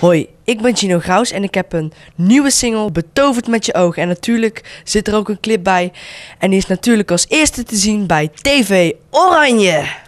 Hoi, ik ben Gino Graus en ik heb een nieuwe single, Betoverd met je ogen. En natuurlijk zit er ook een clip bij. En die is natuurlijk als eerste te zien bij TV Oranje.